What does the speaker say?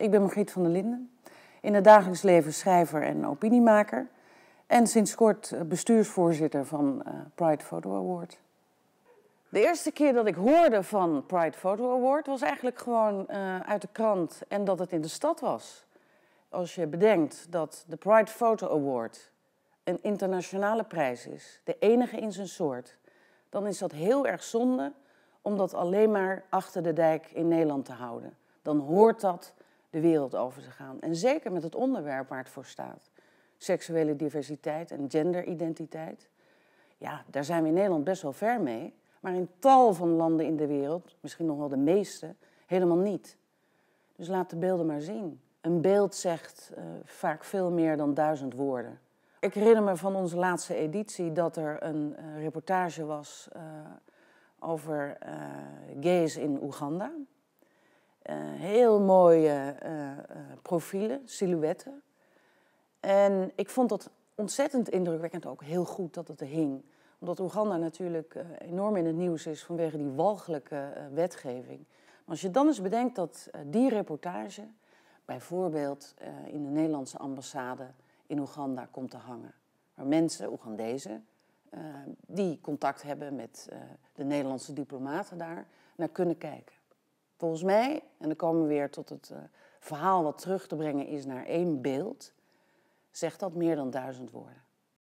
Ik ben Margriet van der Linden, in het dagelijks leven schrijver en opiniemaker. En sinds kort eh, bestuursvoorzitter van eh, Pride Photo Award. De eerste keer dat ik hoorde van Pride Photo Award was eigenlijk gewoon eh, uit de krant en dat het in de stad was. Als je bedenkt dat de Pride Photo Award een internationale prijs is, de enige in zijn soort, dan is dat heel erg zonde om dat alleen maar achter de dijk in Nederland te houden. Dan hoort dat de wereld over te gaan. En zeker met het onderwerp waar het voor staat. Seksuele diversiteit en genderidentiteit. Ja, daar zijn we in Nederland best wel ver mee. Maar in tal van landen in de wereld, misschien nog wel de meeste, helemaal niet. Dus laat de beelden maar zien. Een beeld zegt eh, vaak veel meer dan duizend woorden. Ik herinner me van onze laatste editie dat er een eh, reportage was eh, over gays in Oeganda. Eh, heel mooie eh, eh, profielen, silhouetten. En ik vond dat ontzettend indrukwekkend ook heel goed dat het er hing. Omdat Oeganda natuurlijk enorm in het nieuws is vanwege die walgelijke wetgeving. Maar als je dan eens bedenkt dat die reportage bijvoorbeeld in de Nederlandse ambassade in Oeganda komt te hangen. Waar mensen, Oegandezen, die contact hebben met de Nederlandse diplomaten daar, naar kunnen kijken volgens mij, en dan komen we weer tot het eh, verhaal wat terug te brengen is naar één beeld, zegt dat meer dan duizend woorden.